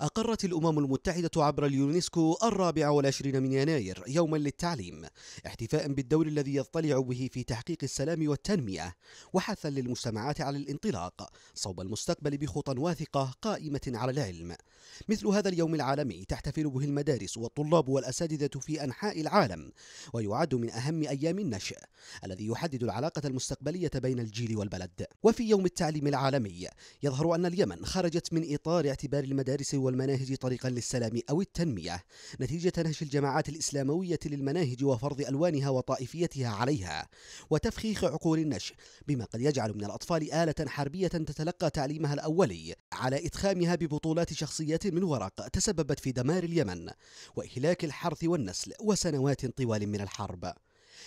أقرت الأمم المتحدة عبر اليونسكو الرابع والعشرين من يناير يوما للتعليم احتفاء بالدور الذي يضطلع به في تحقيق السلام والتنمية وحثا للمجتمعات على الانطلاق صوب المستقبل بخطى واثقة قائمة على العلم مثل هذا اليوم العالمي تحتفل به المدارس والطلاب والأساتذة في أنحاء العالم ويعد من أهم أيام النشأ الذي يحدد العلاقة المستقبلية بين الجيل والبلد وفي يوم التعليم العالمي يظهر أن اليمن خرجت من إطار اعتبار المدارس والمناهج طريقا للسلام أو التنمية نتيجة نهش الجماعات الإسلاموية للمناهج وفرض ألوانها وطائفيتها عليها وتفخيخ عقول النشء بما قد يجعل من الأطفال آلة حربية تتلقى تعليمها الأولي على إدخامها ببطولات شخصيات من ورق تسببت في دمار اليمن وإهلاك الحرث والنسل وسنوات طوال من الحرب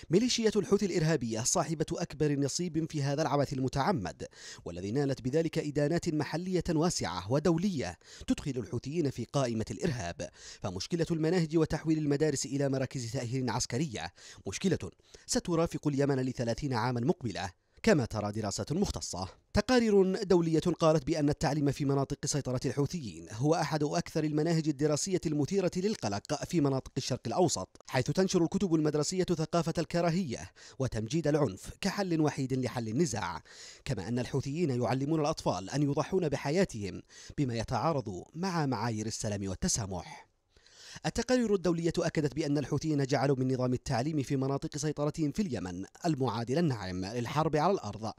ميليشيات الحوثي الإرهابية صاحبة أكبر نصيب في هذا العبث المتعمد والذي نالت بذلك إدانات محلية واسعة ودولية تدخل الحوثيين في قائمة الإرهاب فمشكلة المناهج وتحويل المدارس إلى مراكز تأهيل عسكرية مشكلة سترافق اليمن لثلاثين عاما مقبلة كما ترى دراسة مختصة تقارير دولية قالت بأن التعليم في مناطق سيطرة الحوثيين هو أحد أكثر المناهج الدراسية المثيرة للقلق في مناطق الشرق الأوسط حيث تنشر الكتب المدرسية ثقافة الكراهية وتمجيد العنف كحل وحيد لحل النزاع كما أن الحوثيين يعلمون الأطفال أن يضحون بحياتهم بما يتعارض مع معايير السلام والتسامح التقارير الدولية أكدت بأن الحوثيين جعلوا من نظام التعليم في مناطق سيطرتهم في اليمن المعادل الناعم للحرب على الأرض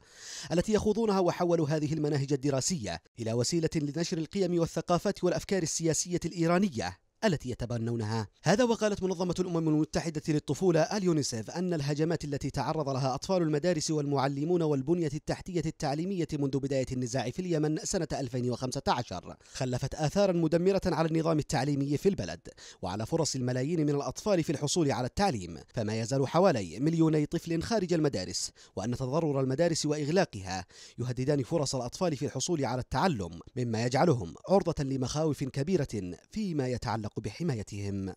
التي يخوضونها وحولوا هذه المناهج الدراسية إلى وسيلة لنشر القيم والثقافات والأفكار السياسية الإيرانية التي يتبنونها هذا وقالت منظمة الأمم المتحدة للطفولة اليونيسيف أن الهجمات التي تعرض لها أطفال المدارس والمعلمون والبنية التحتية التعليمية منذ بداية النزاع في اليمن سنة 2015 خلفت آثارا مدمرة على النظام التعليمي في البلد وعلى فرص الملايين من الأطفال في الحصول على التعليم فما يزال حوالي مليوني طفل خارج المدارس وأن تضرر المدارس وإغلاقها يهددان فرص الأطفال في الحصول على التعلم مما يجعلهم عرضة لمخاوف كبيرة فيما يتعلق تتعلق بحمايتهم